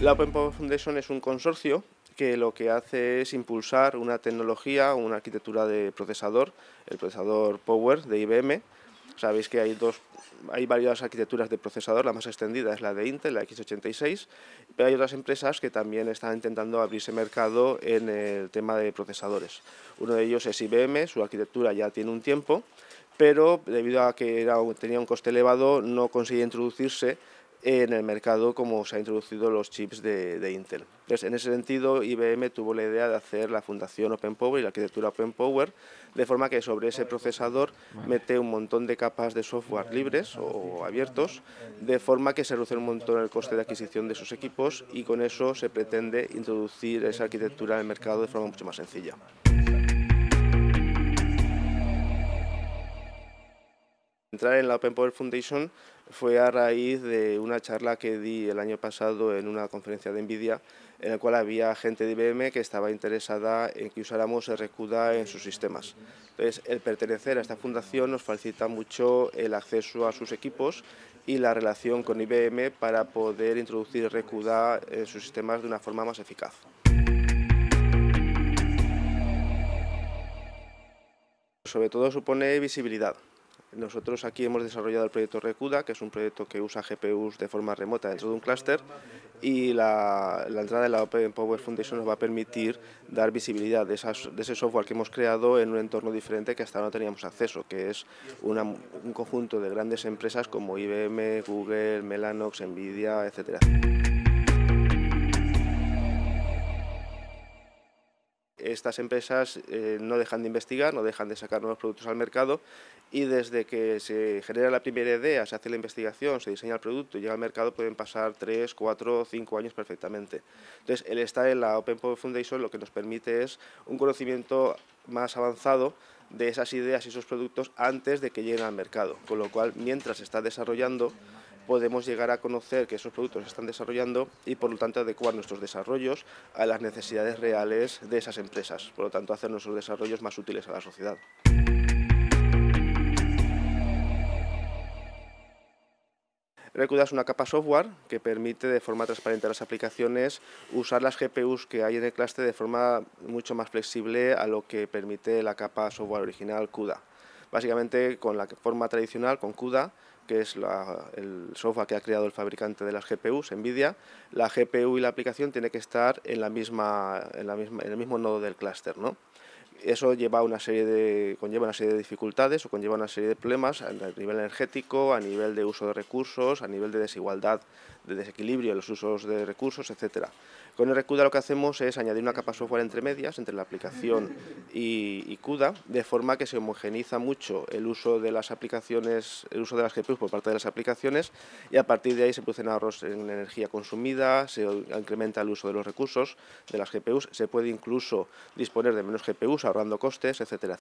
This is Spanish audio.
La Open Power Foundation es un consorcio que lo que hace es impulsar una tecnología, una arquitectura de procesador, el procesador Power de IBM. Sabéis que hay dos, hay varias arquitecturas de procesador, la más extendida es la de Intel, la x86, pero hay otras empresas que también están intentando abrirse mercado en el tema de procesadores. Uno de ellos es IBM, su arquitectura ya tiene un tiempo, pero debido a que era, tenía un coste elevado no conseguía introducirse en el mercado como se han introducido los chips de, Intel. Entonces, en ese sentido, IBM tuvo la idea de hacer la fundación Open Power y la arquitectura Open Power, de forma que sobre ese procesador mete un montón de capas de software libres o abiertos, de forma que se reduce un montón el coste de adquisición de sus equipos y con eso se pretende introducir esa arquitectura en el mercado de forma mucho más sencilla. Entrar en la Open Power Foundation fue a raíz de una charla que di el año pasado en una conferencia de NVIDIA, en la cual había gente de IBM que estaba interesada en que usáramos RQDA en sus sistemas. Entonces, el pertenecer a esta fundación nos facilita mucho el acceso a sus equipos y la relación con IBM para poder introducir RQDA en sus sistemas de una forma más eficaz. Sobre todo supone visibilidad. Nosotros aquí hemos desarrollado el proyecto Recuda, que es un proyecto que usa GPUs de forma remota dentro de un clúster y la, entrada de la Open Power Foundation nos va a permitir dar visibilidad de, ese software que hemos creado en un entorno diferente que hasta ahora no teníamos acceso, que es un conjunto de grandes empresas como IBM, Google, Melanox, Nvidia, etcétera. estas empresas eh, no dejan de investigar, no dejan de sacar nuevos productos al mercado y desde que se genera la primera idea, se hace la investigación, se diseña el producto y llega al mercado pueden pasar tres, o cinco años perfectamente. Entonces, el estar en la Open Power Foundation lo que nos permite es un conocimiento más avanzado de esas ideas y esos productos antes de que lleguen al mercado, con lo cual mientras se está desarrollando podemos llegar a conocer que esos productos se están desarrollando y por lo tanto adecuar nuestros desarrollos a las necesidades reales de esas empresas. Por lo tanto, hacer nuestros desarrollos más útiles a la sociedad. Recuda es una capa software que permite de forma transparente a las aplicaciones usar las GPUs que hay en el clúster de forma mucho más flexible a lo que permite la capa software original CUDA. Básicamente con la forma tradicional, con CUDA, que es la, el software que ha creado el fabricante de las GPUs, NVIDIA, la GPU y la aplicación tiene que estar en, la misma, en, el mismo nodo del clúster. Eso lleva una serie conlleva una serie de dificultades o conlleva una serie de problemas a nivel energético, a nivel de uso de recursos, a nivel de desigualdad de desequilibrio en los usos de recursos, etcétera. Con el CUDA lo que hacemos es añadir una capa software entre medias, entre la aplicación y, CUDA, de forma que se homogeniza mucho el uso de las aplicaciones, el uso de las GPUs por parte de las aplicaciones y a partir de ahí se producen ahorros en energía consumida, se incrementa el uso de los recursos de las GPUs, se puede incluso disponer de menos GPUs ahorrando costes, etcétera,